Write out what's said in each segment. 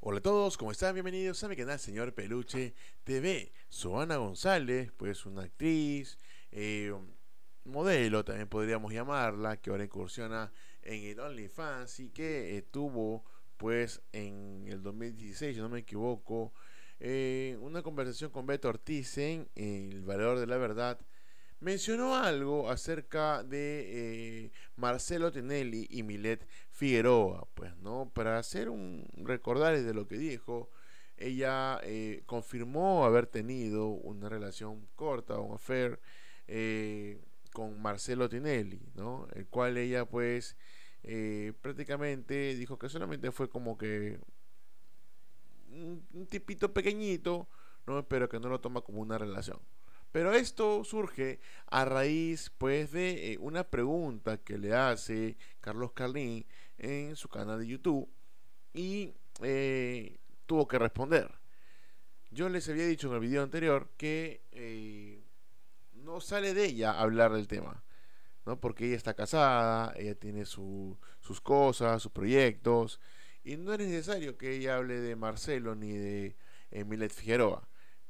Hola a todos, ¿cómo están? Bienvenidos a mi canal Señor Peluche TV. Soana González, pues una actriz, eh, modelo también podríamos llamarla, que ahora incursiona en el OnlyFans y que tuvo pues en el 2016, si no me equivoco, eh, una conversación con Beto Ortiz en El Valor de la Verdad mencionó algo acerca de eh, Marcelo Tinelli y Milet Figueroa, pues, ¿no? Para hacer un recordarles de lo que dijo, ella eh, confirmó haber tenido una relación corta, un affair, eh, con Marcelo Tinelli, ¿no? El cual ella, pues, prácticamente dijo que solamente fue como que un, tipito pequeñito, ¿no? Pero que no lo toma como una relación. Pero esto surge a raíz pues de eh, una pregunta que le hace Carlos Carlín en su canal de YouTube y eh, tuvo que responder. Yo les había dicho en el video anterior que eh, no sale de ella hablar del tema, Porque ella está casada, ella tiene sus cosas, sus proyectos, y no es necesario que ella hable de Marcelo ni de Emilet Figueroa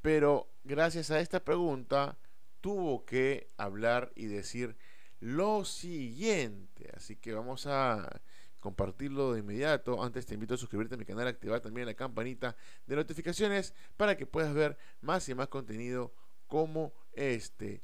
pero gracias a esta pregunta tuvo que hablar y decir lo siguiente. Así que vamos a compartirlo de inmediato. Antes te invito a suscribirte a mi canal, activar también la campanita de notificaciones para que puedas ver más y más contenido como este.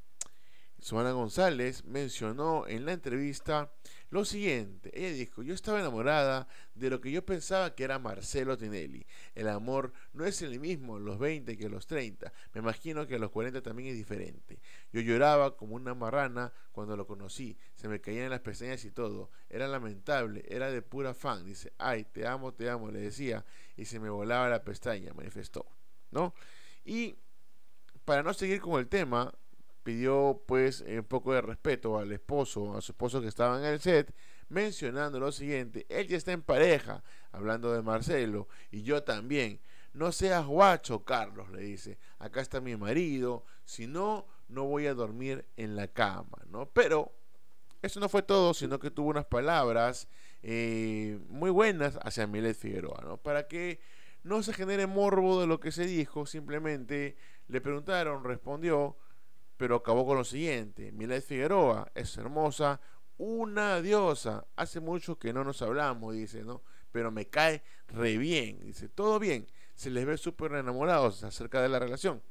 Suana González mencionó en la entrevista lo siguiente. Ella dijo, yo estaba enamorada de lo que yo pensaba que era Marcelo Tinelli. El amor no es el mismo los 20 que los 30. Me imagino que los 40 también es diferente. Yo lloraba como una marrana cuando lo conocí. Se me caían las pestañas y todo. Era lamentable, era de pura fan. Dice, ay, te amo, te amo, le decía. Y se me volaba la pestaña, manifestó. ¿No? Y para no seguir con el tema, pidió pues eh, un poco de respeto al esposo, a su esposo que estaba en el set, mencionando lo siguiente, él ya está en pareja, hablando de Marcelo, y yo también. No seas guacho, Carlos, le dice, acá está mi marido, si no, no voy a dormir en la cama, ¿no? Pero eso no fue todo, sino que tuvo unas palabras eh, muy buenas hacia Milet Figueroa, ¿no? Para que no se genere morbo de lo que se dijo, simplemente le preguntaron, respondió, pero acabó con lo siguiente. Milet Figueroa es hermosa, una diosa. Hace mucho que no nos hablamos, dice, ¿no? Pero me cae re bien, dice, todo bien. Se les ve súper enamorados acerca de la relación.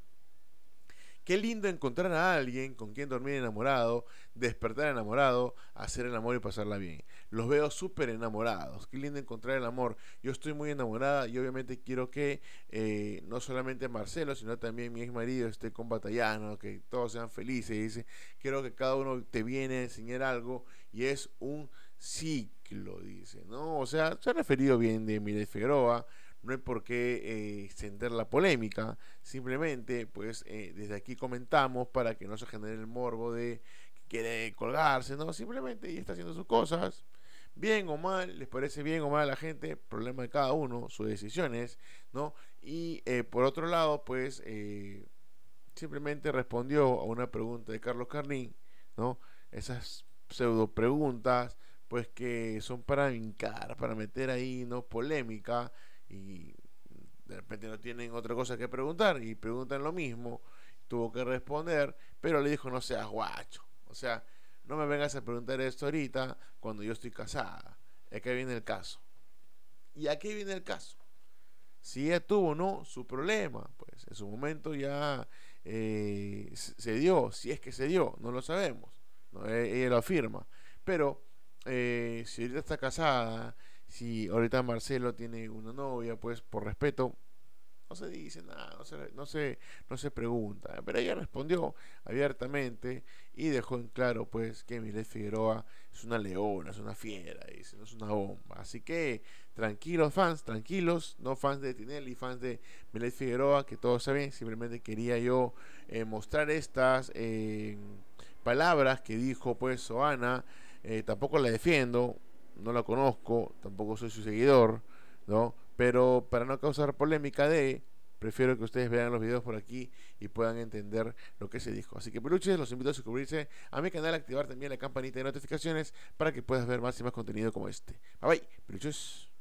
Qué lindo encontrar a alguien con quien dormir enamorado, despertar enamorado, hacer el amor y pasarla bien. Los veo súper enamorados. Qué lindo encontrar el amor. Yo estoy muy enamorada y obviamente quiero que eh, no solamente Marcelo, sino también mi ex marido esté con Batallano, que todos sean felices. Dice, quiero que cada uno te viene a enseñar algo y es un ciclo, dice, ¿no? O sea, se ha referido bien de Mireille Figueroa, no hay por qué eh, la polémica, simplemente pues eh, desde aquí comentamos para que no se genere el morbo de que quiere colgarse, no, simplemente y está haciendo sus cosas, bien o mal, les parece bien o mal a la gente, problema de cada uno, sus decisiones, ¿no? Y eh, por otro lado, pues simplemente respondió a una pregunta de Carlos Carnín, ¿no? Esas pseudo preguntas, pues que son para vincar, para meter ahí, ¿no? Polémica y de repente no tienen otra cosa que preguntar y preguntan lo mismo, tuvo que responder, pero le dijo no seas guacho, o sea, no me vengas a preguntar esto ahorita cuando yo estoy casada, es que viene el caso. Y aquí viene el caso. Si ella tuvo o no su problema, pues en su momento ya eh, se dio, si es que se dio, no lo sabemos, no, e, ella lo afirma, pero eh, si ahorita está casada, si ahorita Marcelo tiene una novia, pues por respeto, no se dice nada, no se, no se, no se pregunta. Pero ella respondió abiertamente y dejó en claro, pues, que Milet Figueroa es una leona, es una fiera, dice, no es una bomba. Así que, tranquilos fans, tranquilos, no fans de Tinelli, fans de Milet Figueroa, que todos saben, simplemente quería yo eh, mostrar estas eh, palabras que dijo, pues, Soana. Eh, tampoco la defiendo, no la conozco, tampoco soy su seguidor, ¿no? Pero para no causar polémica de, prefiero que ustedes vean los videos por aquí y puedan entender lo que se dijo. Así que peluches, los invito a suscribirse a mi canal, activar también la campanita de notificaciones para que puedas ver más y más contenido como este. Bye bye, peluches.